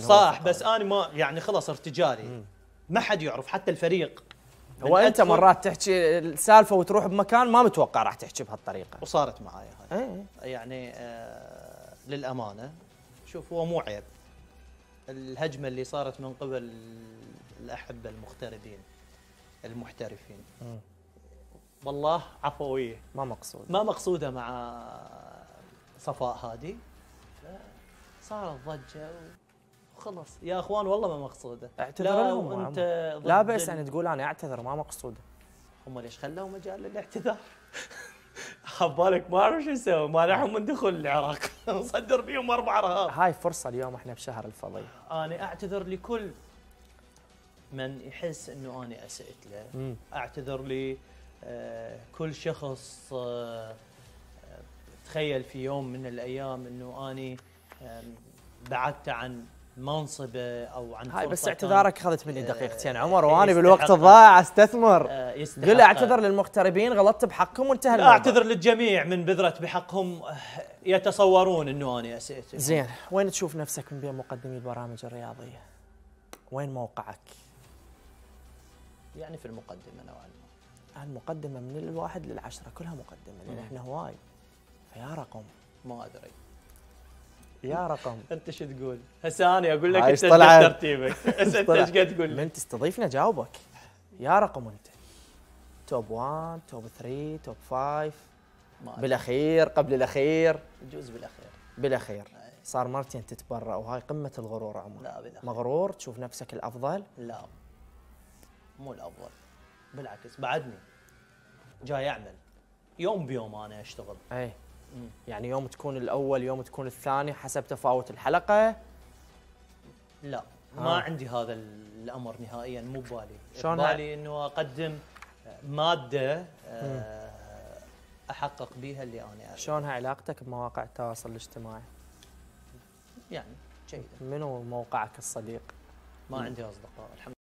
صح بس انا ما يعني خلص ارتجالي ما حد يعرف حتى الفريق هو انت مرات تحكي السالفه وتروح بمكان ما متوقع راح تحكي بهالطريقه وصارت معايا هاي إيه،, ايه. يعني آه للامانه شوف هو مو عيب الهجمه اللي صارت من قبل الاحبه المغتربين المحترفين والله عفويه ما مقصود ما مقصوده مع صفاء هادي صارت ضجه و... خلاص يا اخوان والله ما مقصوده اعتذر لهم انت لا بس ان تقول انا اعتذر ما مقصوده هم ليش خلوا مجال للاعتذار؟ حبالك ما اعرف شو نسوي مانعهم من دخول العراق نصدر بيهم اربع رهاب هاي فرصه اليوم احنا بشهر الفضيل انا اعتذر لكل من يحس انه انا اسأت له اعتذر لي آه كل شخص آه تخيل في يوم من الايام انه اني بعدت عن منصبه آه، او عن هاي بس اعتذارك اخذت مني دقيقتين آه، عمر وانا بالوقت الضائع استثمر آه، قل اعتذر للمغتربين غلطت بحقهم وانتهى الموضوع اعتذر للجميع من بذره بحقهم يتصورون انه انا اسيت زين وين تشوف نفسك من بين مقدمي البرامج الرياضيه؟ وين موقعك؟ يعني في المقدمه نوعا ما المقدمه من الواحد للعشره كلها مقدمه لان احنا هواي فيا رقم ما ادري يا رقم انت شو تقول؟ هسه انا اقول لك انت ترتيبك هسه انت ايش قاعد تقول لي؟ من تستضيفنا جاوبك يا رقم انت توب 1 توب 3 توب 5 بالاخير قبل الاخير يجوز بالاخير بالاخير صار مرتين تتبرع وهاي قمه الغرور عمر لا بالاخير مغرور تشوف نفسك الافضل؟ لا مو الافضل بالعكس بعدني جاي اعمل يوم بيوم انا اشتغل اي يعني يوم تكون الاول يوم تكون الثاني حسب تفاوت الحلقه لا ما آه. عندي هذا الامر نهائيا مو ببالي شلون بالي انه اقدم ماده آه، احقق بها اللي انا اريده شلونها علاقتك بمواقع التواصل الاجتماعي؟ يعني جيده منو موقعك الصديق؟ ما عندي اصدقاء الحمد